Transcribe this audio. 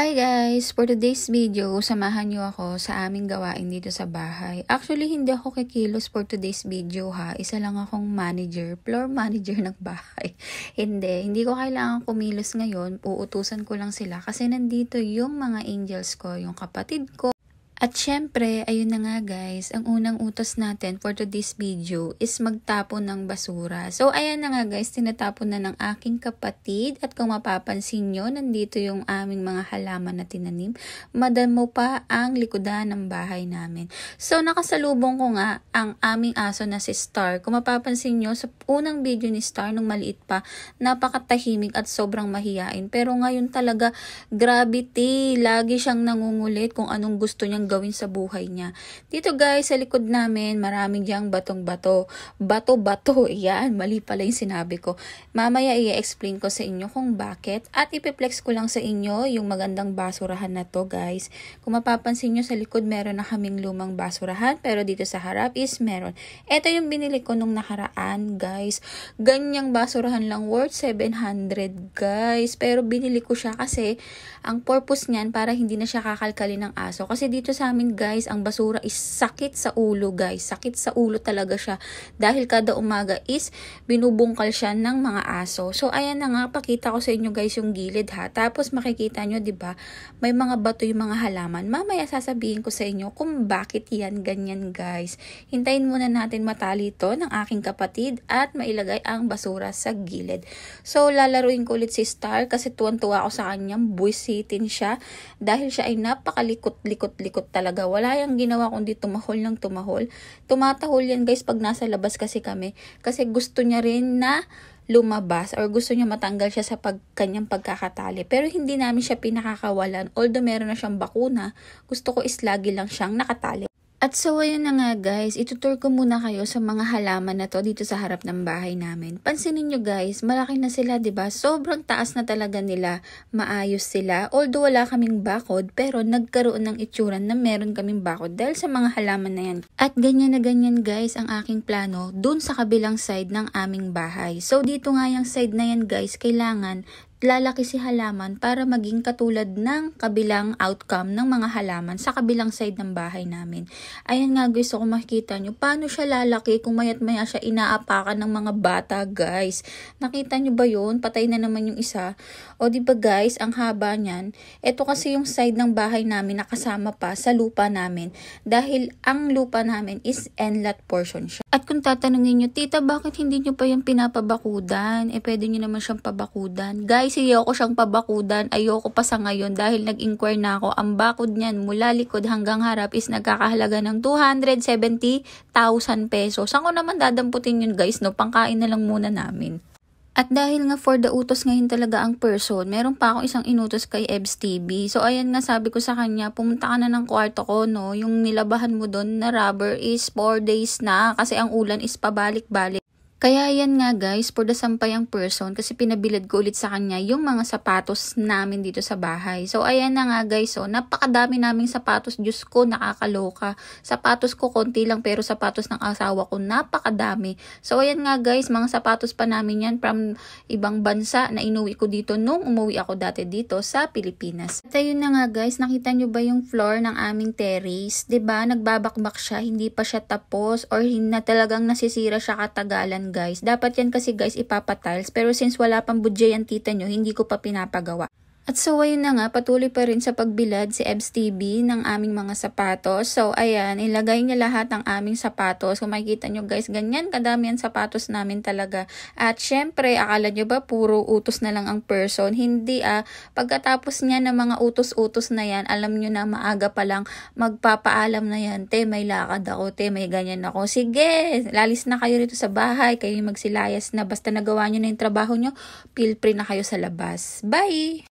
Hi guys! For today's video, samahan niyo ako sa aming gawain dito sa bahay. Actually, hindi ako kikilos for today's video ha. Isa lang akong manager, floor manager ng bahay. hindi, hindi ko kailangan kumilos ngayon. Uutusan ko lang sila kasi nandito yung mga angels ko, yung kapatid ko, at syempre, ayun na nga guys, ang unang utos natin for today's video is magtapon ng basura. So ayan na nga guys, tinatapon na ng aking kapatid at kung mapapansin nyo, nandito yung aming mga halaman na tinanim. Madamo pa ang likodan ng bahay namin. So nakasalubong ko nga ang aming aso na si Star. Kung mapapansin nyo, sa unang video ni Star nung maliit pa, napakatahimik at sobrang mahiyain. Pero ngayon talaga, gravity, lagi siyang nangungulit kung anong gusto niyang gawin sa buhay niya. Dito guys, sa likod namin, maraming diyang batong-bato. Bato-bato, yan. Mali pala yung sinabi ko. Mamaya i-explain ko sa inyo kung bakit at ipiplex ko lang sa inyo yung magandang basurahan na to guys. Kung mapapansin nyo sa likod, meron na kaming lumang basurahan pero dito sa harap is meron. Ito yung binili ko nung nakaraan guys. Ganyang basurahan lang worth 700 guys. Pero binili ko siya kasi ang purpose niyan para hindi na siya kakalkali ng aso. Kasi dito sa sa amin guys, ang basura is sakit sa ulo guys. Sakit sa ulo talaga siya. Dahil kada umaga is binubungkal siya ng mga aso. So ayan na nga, pakita ko sa inyo guys yung gilid ha. Tapos makikita nyo, di ba may mga bato yung mga halaman. Mamaya sasabihin ko sa inyo kung bakit yan ganyan guys. Hintayin muna natin matali ito ng aking kapatid at mailagay ang basura sa gilid. So lalaruin ko ulit si Star kasi tuwan-tuwa ako sa kanyang buisitin siya dahil siya ay napakalikot-likot-likot talaga. Wala yang ginawa kundi tumahol ng tumahol. Tumatahol yan guys pag nasa labas kasi kami. Kasi gusto niya rin na lumabas or gusto niya matanggal siya sa pag, kanyang pagkakatali. Pero hindi namin siya pinakakawalan. Although meron na siyang bakuna, gusto ko is lagi lang siyang nakatali. At so, ayun na nga guys, itutur ko muna kayo sa mga halaman na to dito sa harap ng bahay namin. Pansinin nyo guys, malaki na sila ba diba? Sobrang taas na talaga nila. Maayos sila. Although wala kaming bakod, pero nagkaroon ng itsura na meron kaming bakod dahil sa mga halaman na yan. At ganyan na ganyan guys ang aking plano dun sa kabilang side ng aming bahay. So dito nga yung side na yan guys, kailangan lalaki si halaman para maging katulad ng kabilang outcome ng mga halaman sa kabilang side ng bahay namin. Ayan nga gusto kung makikita nyo, paano siya lalaki kung mayat maya siya inaapakan ng mga bata guys. Nakita nyo ba yun? Patay na naman yung isa. O ba diba guys, ang haba niyan, ito kasi yung side ng bahay namin nakasama pa sa lupa namin. Dahil ang lupa namin is enlat portion siya. At kung tatanungin nyo, tita bakit hindi nyo pa yung pinapabakudan? Eh pwede nyo naman siyang pabakudan. Guys, sige ako siyang pabakudan, ayoko pa sa ngayon dahil nag-inquire na ako. Ang bakod niyan mula likod hanggang harap is nagkakahalaga ng 270,000 pesos. Saan ko naman dadamputin yun guys, no? Pangkain na lang muna namin. At dahil nga for the utos ngayon talaga ang person, meron pa akong isang inutos kay Ebs TV. So ayan nga sabi ko sa kanya, pumunta ka na ng kwarto ko, no? Yung nilabahan mo doon na rubber is 4 days na kasi ang ulan is pabalik-balik. Kaya yan nga guys, for the sampayang person, kasi pinabilad ko ulit sa kanya yung mga sapatos namin dito sa bahay. So ayan na nga guys, so, oh, napakadami naming sapatos. Diyos ko, nakakaloka. Sapatos ko konti lang pero sapatos ng asawa ko napakadami. So ayan nga guys, mga sapatos pa namin yan from ibang bansa na inuwi ko dito nung umuwi ako dati dito sa Pilipinas. At ayun na nga guys, nakita nyo ba yung floor ng aming terrace? ba diba, nagbabakbak siya, hindi pa siya tapos or na talagang nasisira siya katagalan guys. Dapat yan kasi guys ipapatiles. Pero since wala pang budget yan tita nyo, hindi ko pa pinapagawa. At so ayun na nga, patuloy pa rin sa pagbilad si Ebs TV ng aming mga sapatos. So ayan, ilagay niya lahat ng aming sapatos. Kung makikita nyo guys, ganyan kadami ang sapatos namin talaga. At syempre, akala nyo ba puro utos na lang ang person? Hindi ah. Pagkatapos niya ng mga utos-utos na yan, alam nyo na maaga pa lang magpapaalam na yan. Te, may lakad ako. Te, may ganyan ako. Sige, lalis na kayo rito sa bahay. Kayo magsilayas na. Basta nagawa nyo na yung trabaho nyo, feel free na kayo sa labas. Bye!